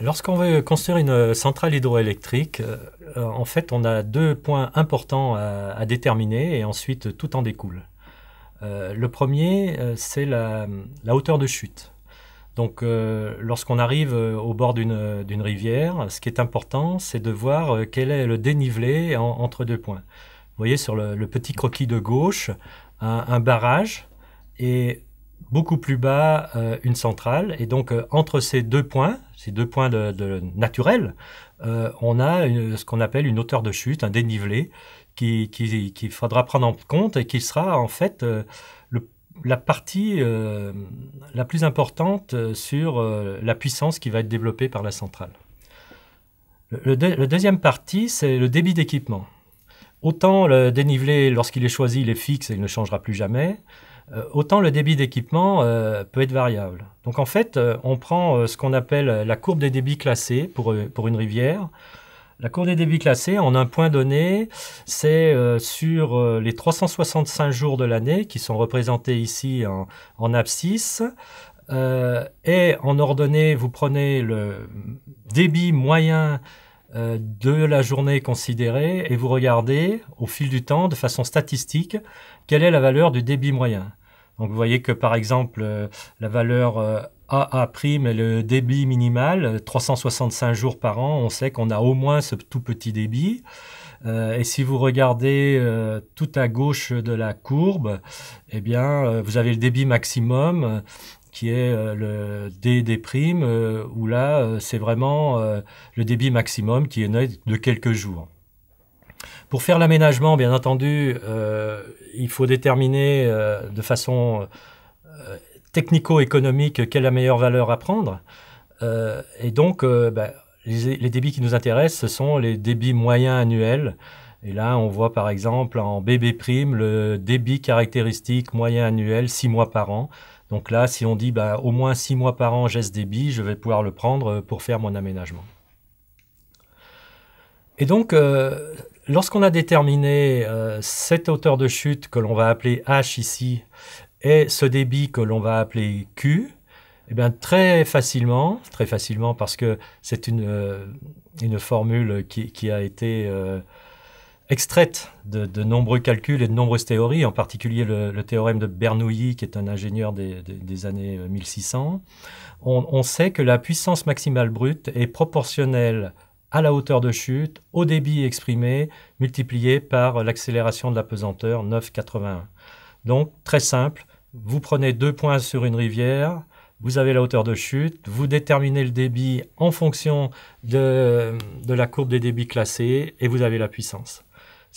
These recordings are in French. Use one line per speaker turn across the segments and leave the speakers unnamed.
Lorsqu'on veut construire une euh, centrale hydroélectrique, euh, euh, en fait, on a deux points importants à, déterminer et ensuite tout en découle. le premier, c'est la, hauteur de chute. Donc, lorsqu'on arrive au bord d'une rivière, ce qui est important, c'est de voir quel est le dénivelé entre deux points. Vous voyez sur le, petit croquis de gauche, un barrage, et beaucoup plus bas euh, une centrale. Et donc, euh, entre ces deux points, ces deux points de, naturels, euh, on a ce qu'on appelle une hauteur de chute, un dénivelé, qu'il qui, faudra prendre en compte et qui sera en fait la partie la plus importante sur la puissance qui va être développée par la centrale. Le, deuxième partie, c'est le débit d'équipement. Autant le dénivelé, lorsqu'il est choisi, il est fixe et il ne changera plus jamais. Euh, autant le débit d'équipement euh, peut être variable. Donc en fait, euh, on prend ce qu'on appelle la courbe des débits classés pour, pour une rivière. La courbe des débits classés, en un point donné, c'est sur les 365 jours de l'année qui sont représentés ici en, en abscisse. et en ordonnée, vous prenez le débit moyen euh, de la journée considérée et vous regardez au fil du temps de façon statistique quelle est la valeur du débit moyen. Donc vous voyez que par exemple euh, la valeur AA euh, prime le débit minimal 365 jours par an, on sait qu'on a au moins ce tout petit débit. et si vous regardez tout à gauche de la courbe, eh bien vous avez le débit maximum qui est euh, le D des euh, où là, euh, c'est vraiment le débit maximum qui est de quelques jours. Pour faire l'aménagement, bien entendu, il faut déterminer de façon technico-économique quelle est la meilleure valeur à prendre. et donc, bah, les, débits qui nous intéressent, ce sont les débits moyens annuels. Et là, on voit par exemple en BB prime le débit caractéristique moyen annuel 6 mois par an. Donc là, si on dit bah, au moins 6 mois par an, j'ai ce débit, je vais pouvoir le prendre euh, pour faire mon aménagement. Et donc, euh, lorsqu'on a déterminé euh, cette hauteur de chute que l'on va appeler H ici et ce débit que l'on va appeler Q, eh bien, très facilement, très facilement parce que c'est une, formule qui a été extraite de, nombreux calculs et de nombreuses théories, en particulier le, théorème de Bernoulli, qui est un ingénieur des, années 1600. Euh, on, sait que la puissance maximale brute est proportionnelle à la hauteur de chute, au débit exprimé, multiplié par l'accélération de la pesanteur 9,81. Donc, très simple, vous prenez deux points sur une rivière, vous avez la hauteur de chute, vous déterminez le débit en fonction de, la courbe des débits classés et vous avez la puissance.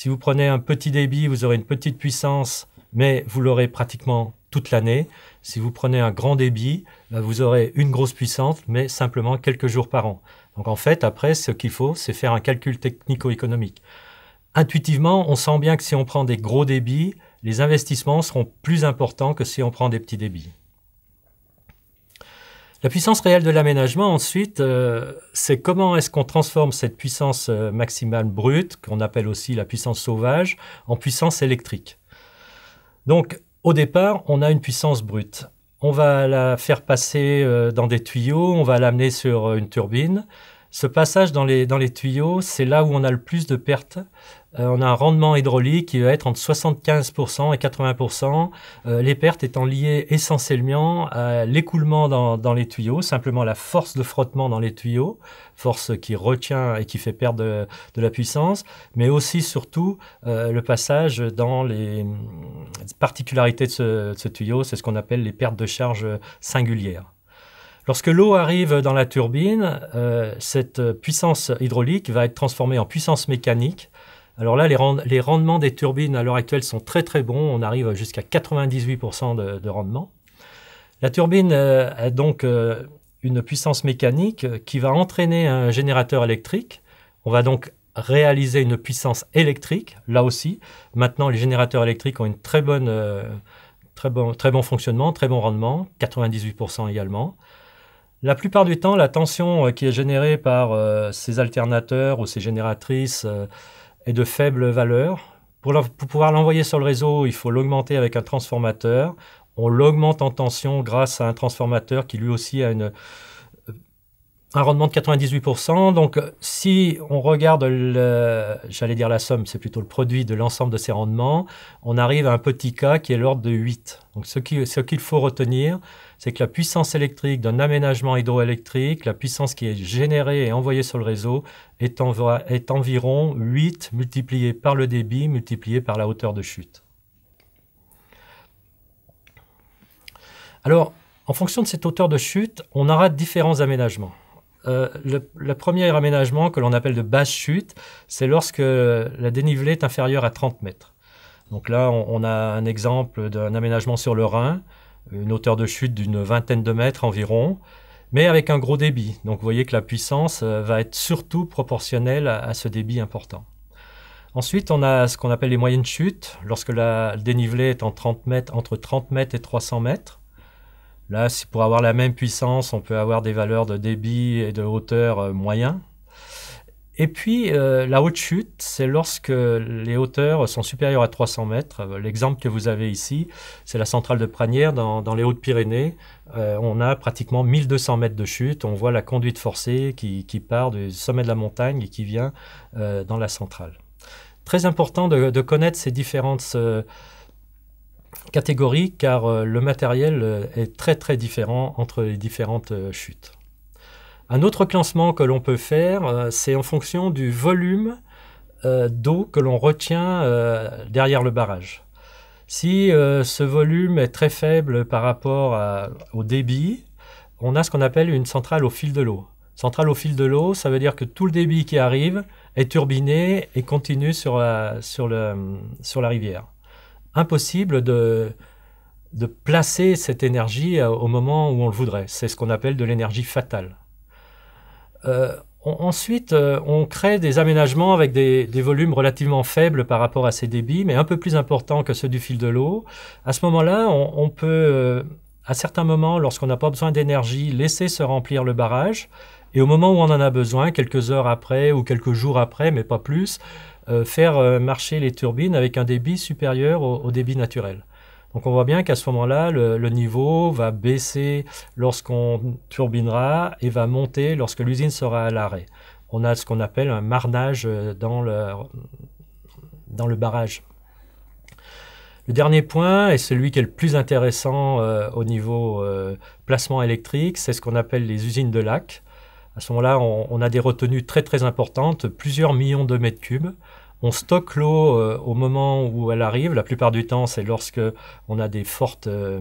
Si vous prenez un petit débit, vous aurez une petite puissance, mais vous l'aurez pratiquement toute l'année. Si vous prenez un grand débit, bah, vous aurez une grosse puissance, mais simplement quelques jours par an. Donc en fait, après, ce qu'il faut, c'est faire un calcul technico-économique. Intuitivement, on sent bien que si on prend des gros débits, les investissements seront plus importants que si on prend des petits débits. La puissance réelle de l'aménagement, ensuite, euh, c'est comment est-ce qu'on transforme cette puissance euh, maximale brute, qu'on appelle aussi la puissance sauvage, en puissance électrique. Donc, au départ, on a une puissance brute. On va la faire passer euh, dans des tuyaux, on va l'amener sur une turbine. Ce passage dans les, dans les tuyaux, c'est là où on a le plus de pertes euh, on a un rendement hydraulique qui va être entre 75% et 80%, euh, les pertes étant liées essentiellement à l'écoulement dans, les tuyaux, simplement la force de frottement dans les tuyaux, force qui retient et qui fait perdre de, la puissance, mais aussi surtout euh, le passage dans les particularités de ce, de ce tuyau, c'est ce qu'on appelle les pertes de charge singulières. Lorsque l'eau arrive dans la turbine, cette puissance hydraulique va être transformée en puissance mécanique, alors là, les, rendements des turbines à l'heure actuelle sont très très bons. On arrive jusqu'à 98% de, rendement. La turbine a euh, donc euh, une puissance mécanique euh, qui va entraîner un générateur électrique. On va donc réaliser une puissance électrique, là aussi. Maintenant, les générateurs électriques ont une très bonne, très bon, très bon fonctionnement, très bon rendement, 98% également. La plupart du temps, la tension qui est générée par ces alternateurs ou ces génératrices est de faible valeur. Pour, pour pouvoir l'envoyer sur le réseau, il faut l'augmenter avec un transformateur. On l'augmente en tension grâce à un transformateur qui lui aussi a une, un rendement de 98%. Donc, euh, si on regarde, j'allais dire la somme, c'est plutôt le produit de l'ensemble de ces rendements, on arrive à un petit cas qui est l'ordre de 8. Donc, ce qu'il faut retenir, c'est que la puissance électrique d'un aménagement hydroélectrique, la puissance qui est générée et envoyée sur le réseau, est, est environ 8 multiplié par le débit, multiplié par la hauteur de chute. Alors, en fonction de cette hauteur de chute, on aura différents aménagements. Euh, le, premier aménagement que l'on appelle de basse chute, c'est lorsque la dénivelée est inférieure à 30 mètres. Donc là, on, a un exemple d'un aménagement sur le Rhin, une hauteur de chute d'une vingtaine de mètres environ, mais avec un gros débit. Donc vous voyez que la puissance euh, va être surtout proportionnelle à, ce débit important. Ensuite, on a ce qu'on appelle les moyennes chutes, lorsque la dénivelée est en 30 mètres, entre 30 mètres et 300 mètres. Là, pour avoir la même puissance, on peut avoir des valeurs de débit et de hauteur euh, moyen. Et puis, euh, la haute chute, c'est lorsque les hauteurs sont supérieures à 300 mètres. Euh, l'exemple que vous avez ici, c'est la centrale de Pranière dans, les Hautes-Pyrénées. on a pratiquement 1200 mètres de chute. On voit la conduite forcée qui, part du sommet de la montagne et qui vient dans la centrale. Très important de, de connaître ces différentes catégorie car euh, le matériel euh, est très très différent entre les différentes euh, chutes. Un autre classement que l'on peut faire, c'est en fonction du volume d'eau que l'on retient derrière le barrage. Si ce volume est très faible par rapport au débit, on a ce qu'on appelle une centrale au fil de l'eau. Centrale au fil de l'eau, ça veut dire que tout le débit qui arrive est turbiné et continue sur la rivière impossible de, placer cette énergie euh, au moment où on le voudrait. C'est ce qu'on appelle de l'énergie fatale. Euh, ensuite, euh, on crée des aménagements avec des, volumes relativement faibles par rapport à ces débits, mais un peu plus importants que ceux du fil de l'eau. À ce moment-là, on, peut, à certains moments, lorsqu'on n'a pas besoin d'énergie, laisser se remplir le barrage. Et au moment où on en a besoin, quelques heures après ou quelques jours après, mais pas plus, euh, faire euh, marcher les turbines avec un débit supérieur au, débit naturel. Donc on voit bien qu'à ce moment-là, le, niveau va baisser lorsqu'on turbinera et va monter lorsque l'usine sera à l'arrêt. On a ce qu'on appelle un marnage euh, dans le, barrage. Le dernier point, et celui qui est le plus intéressant au niveau placement électrique, c'est ce qu'on appelle les usines de lac. À ce moment-là, on, on, a des retenues très très importantes, plusieurs millions de mètres cubes. On stocke l'eau euh, au moment où elle arrive. La plupart du temps, c'est lorsque on a des fortes euh,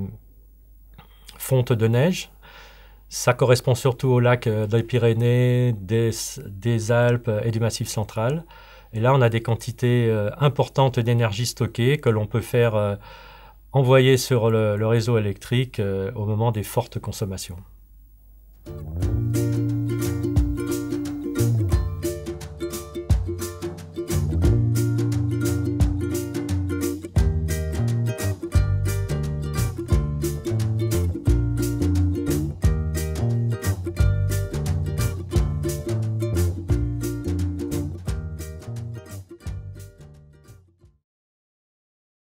fontes de neige. Ça correspond surtout aux lacs euh, des Pyrénées, des, des, Alpes et du Massif central. Et là, on a des quantités importantes d'énergie stockée que l'on peut faire envoyer sur le réseau électrique au moment des fortes consommations.